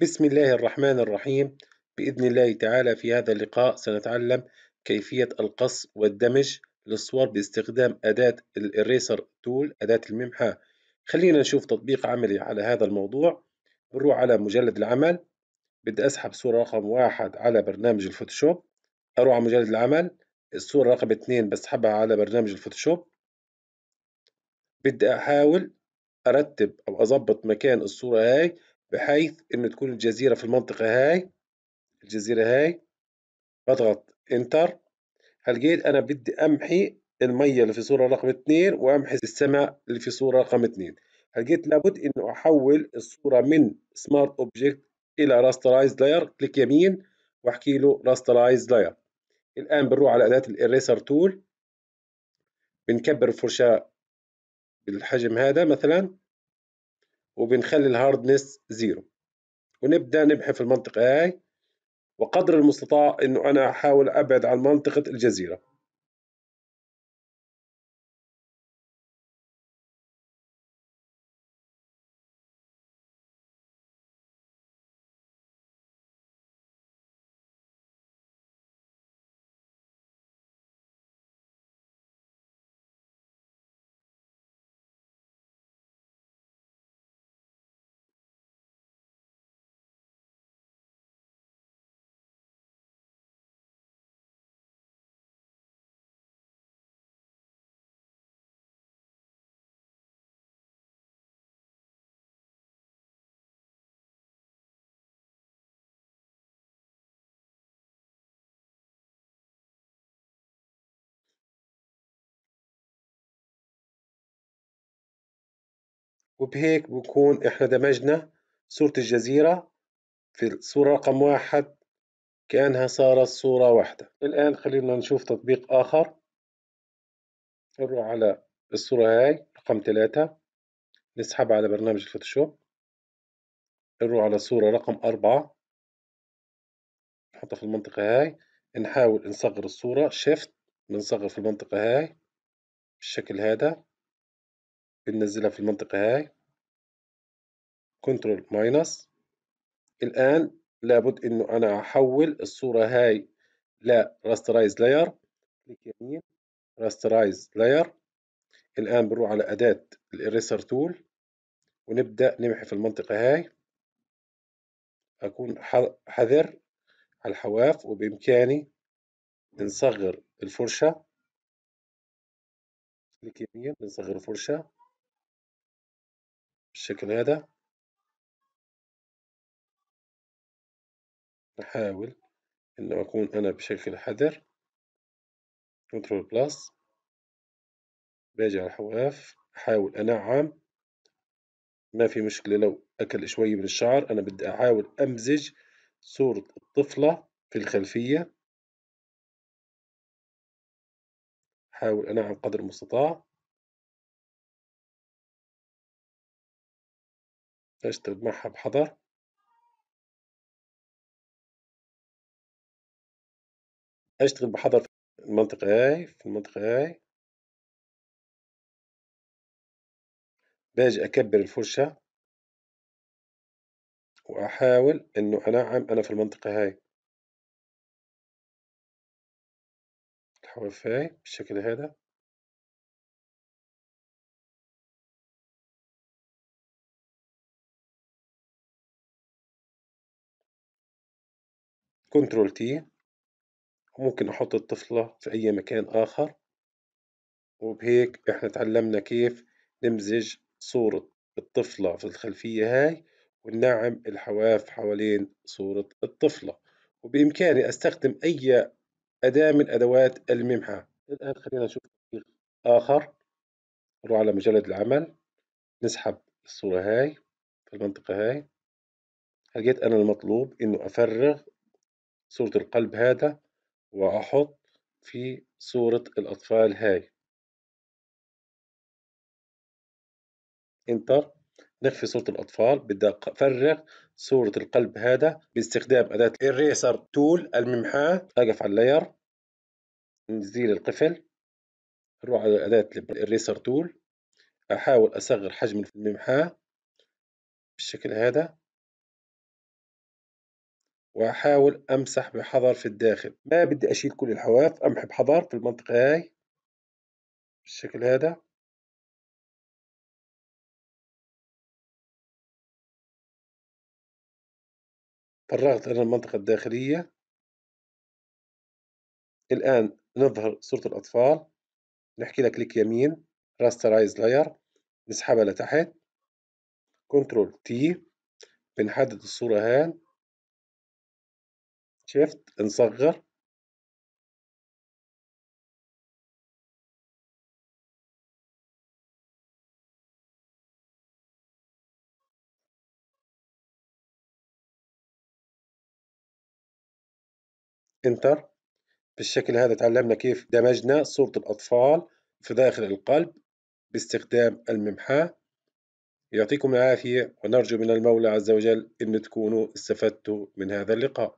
بسم الله الرحمن الرحيم بإذن الله تعالى في هذا اللقاء سنتعلم كيفية القص والدمج للصور باستخدام أداة الإريسر تول أداة الممحاة خلينا نشوف تطبيق عملي على هذا الموضوع بنروح على مجلد العمل بدي أسحب صورة رقم واحد على برنامج الفوتوشوب أروح على مجلد العمل الصورة رقم اثنين بسحبها على برنامج الفوتوشوب بدي أحاول أرتب أو أظبط مكان الصورة هاي بحيث إنه تكون الجزيرة في المنطقة هاي الجزيرة هاي بضغط إنتر هلقيت أنا بدي أمحي المية اللي في صورة رقم اثنين وأمحي السماء اللي في صورة رقم اثنين هلقيت لابد إنه أحول الصورة من سمارت أوبجكت إلى راسترايز لاير كليك يمين وأحكي له راسترايز لاير الآن بنروح على أداة الإريسر تول بنكبر الفرشاة بالحجم هذا مثلا وبنخلي الهاردنس زيرو ونبدأ نبحث في المنطقة هاي وقدر المستطاع إنه أنا أحاول أبعد عن منطقة الجزيرة وبهيك بكون احنا دمجنا صورة الجزيرة في الصورة رقم واحد كأنها صارت صورة واحدة الآن خلينا نشوف تطبيق آخر نروح على الصورة هاي رقم ثلاثة نسحب على برنامج الفوتوشوب نروح على الصورة رقم أربعة نحطها في المنطقة هاي نحاول نصغر الصورة شيفت بنصغر في المنطقة هاي بالشكل هذا بننزلها في المنطقة هاي كنترول ماينس الآن لابد إنه أنا أحول الصورة هاي لراسترايز لاير كليك يمين يعني راسترايز لاير الآن بنروح على أداة الإريسر تول ونبدأ نمحي في المنطقة هاي أكون حذر على الحواف وبإمكاني نصغر الفرشة كليك يمين يعني نصغر الفرشة بالشكل هذا نحاول أن أكون أنا بشكل حذر كنترول بلاس باجي على الحواف أحاول أنعم ما في مشكلة لو أكل شوي من الشعر أنا بدي أحاول أمزج صورة الطفلة في الخلفية أحاول أنعم قدر المستطاع أشتغل معها بحذر أشتغل بحذر في المنطقة هاي في المنطقة هاي باجي أكبر الفرشة وأحاول إنه أنعم أنا في المنطقة هاي الحواف هاي بالشكل هذا كنترول تي ممكن أحط الطفلة في أي مكان آخر وبهيك إحنا تعلمنا كيف نمزج صورة الطفلة في الخلفية هاي وننعم الحواف حوالين صورة الطفلة وبإمكاني أستخدم أي أداة من أدوات الممحة الآن خلينا نشوف تطبيق آخر نروح على مجلد العمل نسحب الصورة هاي في المنطقة هاي لقيت أنا المطلوب إنه أفرغ صورة القلب هذا وأحط في صورة الأطفال هاي انتر نخفي صورة الأطفال بدي أفرغ صورة القلب هذا باستخدام أداة الريسر تول الممحاة أقف على اللاير نزيل القفل نروح على أداة الريسر تول أحاول أصغر حجم الممحاة بالشكل هذا وأحاول أمسح بحذر في الداخل ما بدي أشيل كل الحواف أمحي بحذر في المنطقة هاي بالشكل هذا فرغت أنا المنطقة الداخلية الآن نظهر صورة الأطفال نحكي لك كليك يمين راسترايز لاير نسحبها لتحت كنترول تي بنحدد الصورة هان شفت نصغر انتر بالشكل هذا تعلمنا كيف دمجنا صورة الأطفال في داخل القلب باستخدام الممحاة يعطيكم العافية ونرجو من المولى عز وجل أن تكونوا استفدتوا من هذا اللقاء